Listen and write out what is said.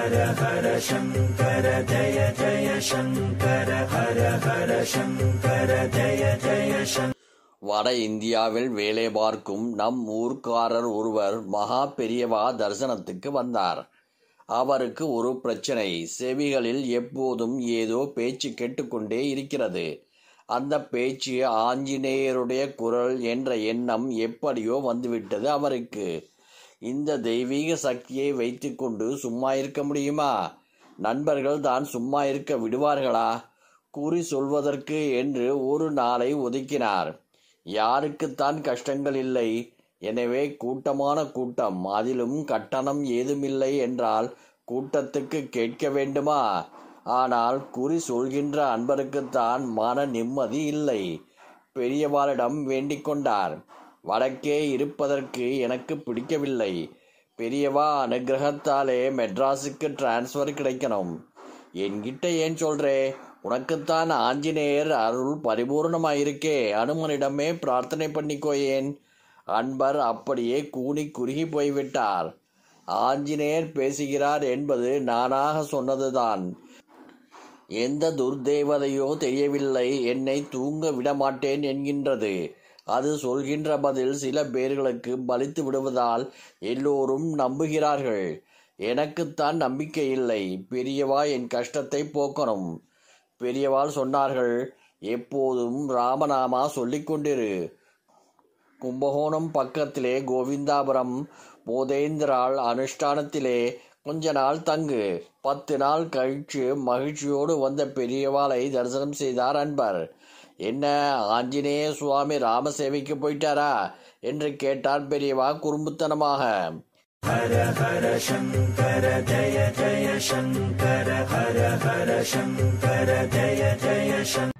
ஹர ஹர சங்கர ஜய ஜய சங்கர ஹர ஹர சங்கர ஜய ஜய வட இந்தியாவில் வேலை பார்க்கும் நம் ஊர்க்காரர் ஒருவர் மகா பெரியவா தரிசனத்துக்கு வந்தார் அவருக்கு ஒரு பிரச்சனை செவிகளில் எப்போதும் ஏதோ பேச்சு கேட்டுக்கொண்டே இருக்கிறது அந்த பேச்சு ஆஞ்சநேயருடைய குரல் என்ற எண்ணம் எப்படியோ வந்துவிட்டது அவருக்கு இந்த தெய்வீக சக்தியை வைத்துக்கொண்டு சும்மா இருக்க முடியுமா நண்பர்கள் தான் சும்மா இருக்க விடுவார்களா கூறி சொல்வதற்கு என்று ஒரு நாளை ஒதுக்கினார் யாருக்குத்தான் கஷ்டங்கள் இல்லை எனவே கூட்டமான கூட்டம் அதிலும் கட்டணம் ஏதுமில்லை என்றால் கூட்டத்துக்கு கேட்க வேண்டுமா ஆனால் குறி சொல்கின்ற அன்பருக்குத்தான் மன நிம்மதி இல்லை பெரியவாரிடம் வேண்டிக் கொண்டார் வடக்கே இருப்பதற்கு எனக்கு பிடிக்கவில்லை பெரியவா அனுகிரகத்தாலே மெட்ராஸுக்கு டிரான்ஸ்ஃபர் கிடைக்கணும் என்கிட்ட ஏன் சொல்றே உனக்குத்தான் ஆஞ்சநேயர் அருள் பரிபூர்ணமாயிருக்கே அனுமனிடமே பிரார்த்தனை பண்ணிக்கோயேன் அன்பர் அப்படியே கூனி குறுகி போய்விட்டார் ஆஞ்சநேயர் பேசுகிறார் என்பது நானாக சொன்னதுதான் எந்த துர்தேவதையோ தெரியவில்லை என்னை தூங்க விடமாட்டேன் என்கின்றது அது சொல்கின்ற பதில் சில பேர்களுக்கு பலித்து விடுவதால் எல்லோரும் நம்புகிறார்கள் எனக்குத்தான் நம்பிக்கை இல்லை பெரியவா என் கஷ்டத்தை போக்கணும் பெரியவாள் சொன்னார்கள் எப்போதும் ராமநாமா சொல்லி கொண்டிரு கும்பகோணம் பக்கத்திலே கோவிந்தாபுரம் போதேந்திராள் அனுஷ்டானத்திலே கொஞ்ச நாள் தங்கு பத்து நாள் கழிச்சு மகிழ்ச்சியோடு வந்த பெரியவாளை தரிசனம் செய்தார் அன்பர் என்ன ஆஞ்சநேய சுவாமி ராமசேவைக்கு போயிட்டாரா என்று கேட்டார் பெரியவா குறும்புத்தனமாக ஹர ஹர சங்கர ஜய ஜய சங்கர ஹர ஹர சங்கர ஜய ஜய சங்கர